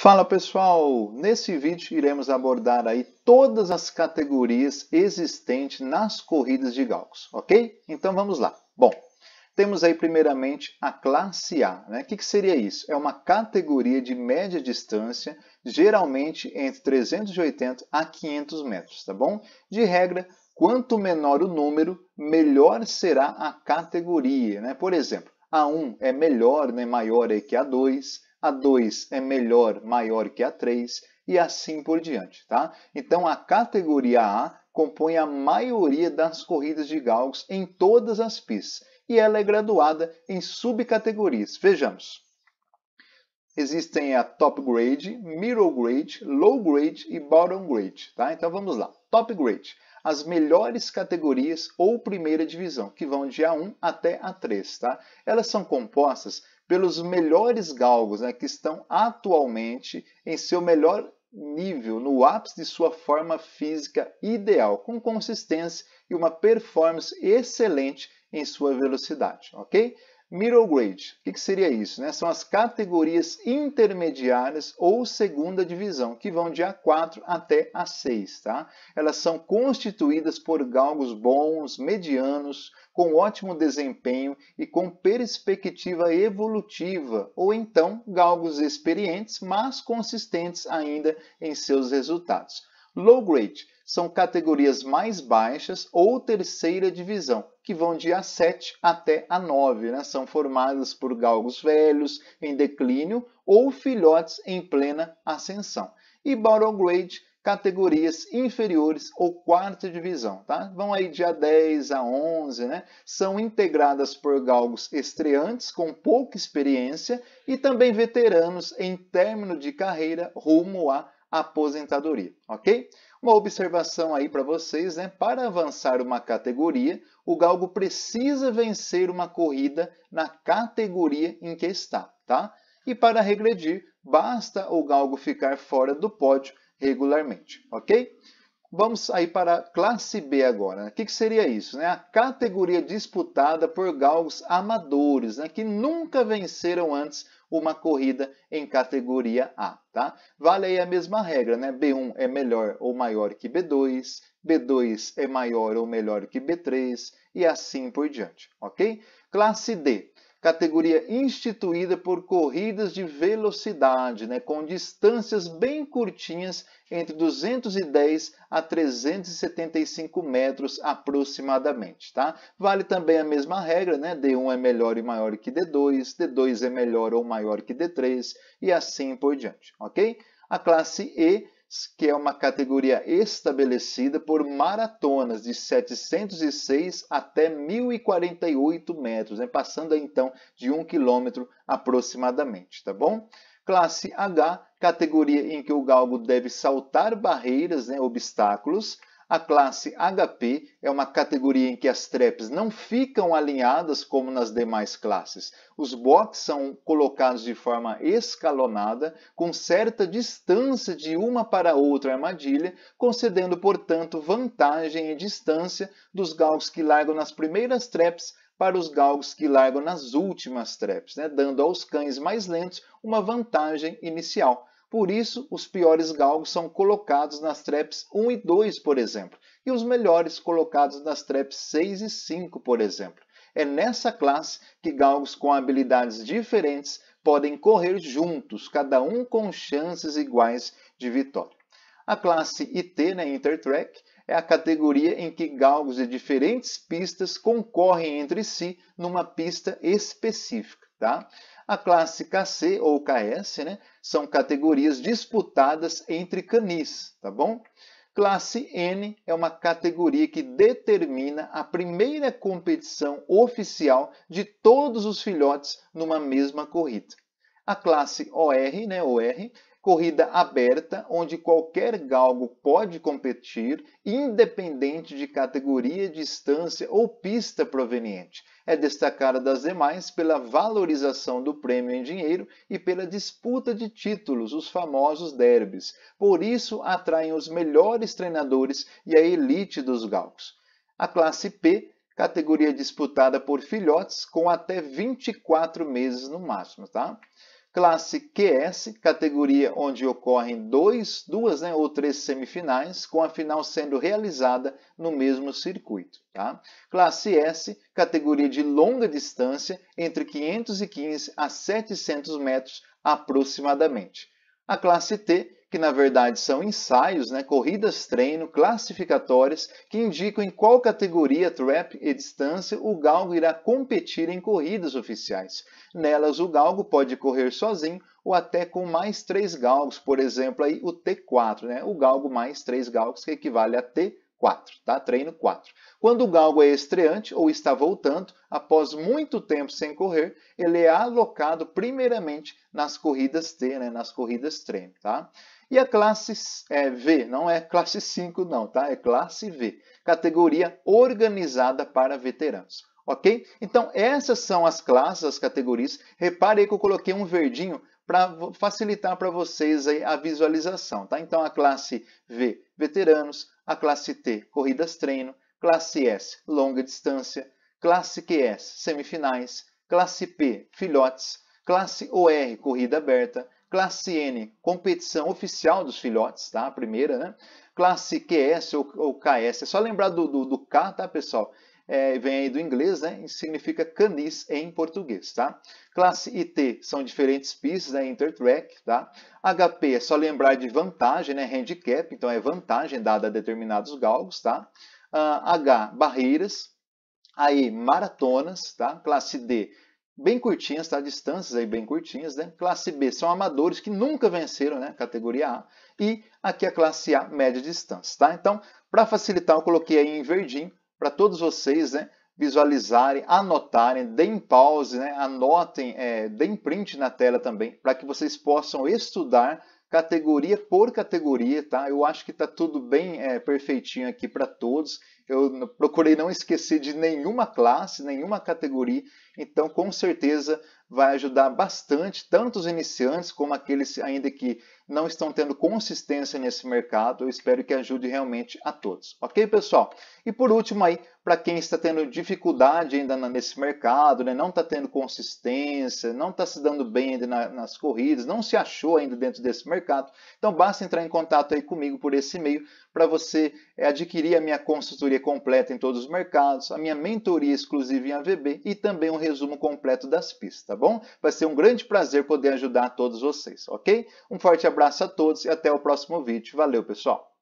Fala pessoal! Nesse vídeo iremos abordar aí todas as categorias existentes nas corridas de galgos, ok? Então vamos lá. Bom, temos aí primeiramente a classe A. Né? O que, que seria isso? É uma categoria de média distância, geralmente entre 380 a 500 metros, tá bom? De regra, quanto menor o número, melhor será a categoria, né? Por exemplo, A1 é melhor, né, maior aí que A2, a 2 é melhor, maior que a 3 e assim por diante, tá? Então a categoria A compõe a maioria das corridas de galgos em todas as pistas e ela é graduada em subcategorias. Vejamos. Existem a top grade, middle grade, low grade e bottom grade, tá? Então vamos lá. Top grade, as melhores categorias ou primeira divisão, que vão de A1 até A3, tá? Elas são compostas pelos melhores galgos né, que estão atualmente em seu melhor nível, no ápice de sua forma física ideal, com consistência e uma performance excelente em sua velocidade, ok? Middle grade, o que, que seria isso? Né? São as categorias intermediárias ou segunda divisão, que vão de A4 até A6. Tá? Elas são constituídas por galgos bons, medianos, com ótimo desempenho e com perspectiva evolutiva, ou então galgos experientes, mas consistentes ainda em seus resultados. Low grade são categorias mais baixas ou terceira divisão, que vão de A7 até A9, né? são formadas por galgos velhos em declínio ou filhotes em plena ascensão. E bottom grade categorias inferiores ou quarta divisão, tá? Vão aí de A10 a 11, né? São integradas por galgos estreantes com pouca experiência e também veteranos em término de carreira rumo à aposentadoria, ok? Uma observação aí para vocês, né? Para avançar uma categoria, o galgo precisa vencer uma corrida na categoria em que está, tá? E para regredir, basta o galgo ficar fora do pódio regularmente, ok? Vamos aí para a classe B agora. O né? que, que, seria isso? Né? A categoria disputada por galgos amadores, né? que nunca venceram antes uma corrida em categoria A. Tá? Vale aí a mesma regra, né? B1 é melhor ou maior que B2, B2 é maior ou melhor que B3 e assim por diante, ok? Classe D categoria instituída por corridas de velocidade, né, com distâncias bem curtinhas, entre 210 a 375 metros aproximadamente. Tá? Vale também a mesma regra, né? D1 é melhor e maior que D2, D2 é melhor ou maior que D3 e assim por diante, ok? A classe E que é uma categoria estabelecida por maratonas de 706 até 1048 metros, né? passando então de 1 quilômetro aproximadamente, tá bom? Classe H, categoria em que o galgo deve saltar barreiras, né, obstáculos, a classe HP é uma categoria em que as traps não ficam alinhadas como nas demais classes. Os bots são colocados de forma escalonada, com certa distância de uma para outra armadilha, concedendo, portanto, vantagem e distância dos galgos que largam nas primeiras traps para os galgos que largam nas últimas traps, né? dando aos cães mais lentos uma vantagem inicial. Por isso, os piores galgos são colocados nas traps 1 e 2, por exemplo, e os melhores colocados nas traps 6 e 5, por exemplo. É nessa classe que galgos com habilidades diferentes podem correr juntos, cada um com chances iguais de vitória. A classe IT, né, Intertrack, é a categoria em que galgos de diferentes pistas concorrem entre si numa pista específica. Tá? A classe KC ou KS né, são categorias disputadas entre canis, tá bom? Classe N é uma categoria que determina a primeira competição oficial de todos os filhotes numa mesma corrida. A classe OR, né, OR corrida aberta onde qualquer galgo pode competir, independente de categoria, distância ou pista proveniente. É destacada das demais pela valorização do prêmio em dinheiro e pela disputa de títulos, os famosos derbys. Por isso atraem os melhores treinadores e a elite dos galgos. A classe P categoria disputada por filhotes com até 24 meses no máximo, tá? classe QS, categoria onde ocorrem dois, duas né, ou três semifinais, com a final sendo realizada no mesmo circuito. Tá? Classe S, categoria de longa distância, entre 515 a 700 metros aproximadamente. A classe T, que na verdade são ensaios, né, corridas treino, classificatórias, que indicam em qual categoria, trap e distância o galgo irá competir em corridas oficiais. Nelas, o galgo pode correr sozinho ou até com mais três galgos, por exemplo, aí o T4, né, o galgo mais três galgos, que equivale a T4. tá? Treino 4. Quando o galgo é estreante ou está voltando, após muito tempo sem correr, ele é alocado primeiramente nas corridas T, né? nas corridas treino, tá? E a classe é, V, não é classe 5 não, tá? É classe V, categoria organizada para veteranos. Ok? Então, essas são as classes, as categorias. Repare aí que eu coloquei um verdinho para facilitar para vocês a visualização. Tá? Então, a classe V, veteranos, a classe T, corridas treino, classe S, longa distância, classe QS, semifinais, classe P, filhotes, classe OR, corrida aberta, Classe N, competição oficial dos filhotes, tá? A primeira, né? Classe QS ou, ou KS. É só lembrar do, do, do K, tá, pessoal? É, vem aí do inglês, né? E significa canis em português, tá? Classe IT são diferentes pistas, né? Intertrack, tá? HP é só lembrar de vantagem, né? Handicap, então é vantagem dada a determinados galgos, tá? Uh, H, barreiras. Aí, maratonas, tá? Classe D bem curtinhas, tá? Distâncias aí bem curtinhas, né? Classe B são amadores que nunca venceram, né? Categoria A. E aqui a classe A, média distância, tá? Então, para facilitar, eu coloquei aí em verdinho para todos vocês, né? visualizarem, anotarem, deem pause, né? anotem, é, deem print na tela também, para que vocês possam estudar categoria por categoria, tá? Eu acho que tá tudo bem é, perfeitinho aqui para todos. Eu procurei não esquecer de nenhuma classe, nenhuma categoria, então com certeza vai ajudar bastante tanto os iniciantes como aqueles ainda que não estão tendo consistência nesse mercado. Eu espero que ajude realmente a todos. Ok, pessoal? E por último aí, para quem está tendo dificuldade ainda nesse mercado, né? não está tendo consistência, não está se dando bem ainda na, nas corridas, não se achou ainda dentro desse mercado, então basta entrar em contato aí comigo por esse e-mail para você é, adquirir a minha consultoria completa em todos os mercados, a minha mentoria exclusiva em AVB e também um resumo completo das pistas, tá bom? Vai ser um grande prazer poder ajudar todos vocês, ok? Um forte abraço abraço a todos e até o próximo vídeo. Valeu, pessoal!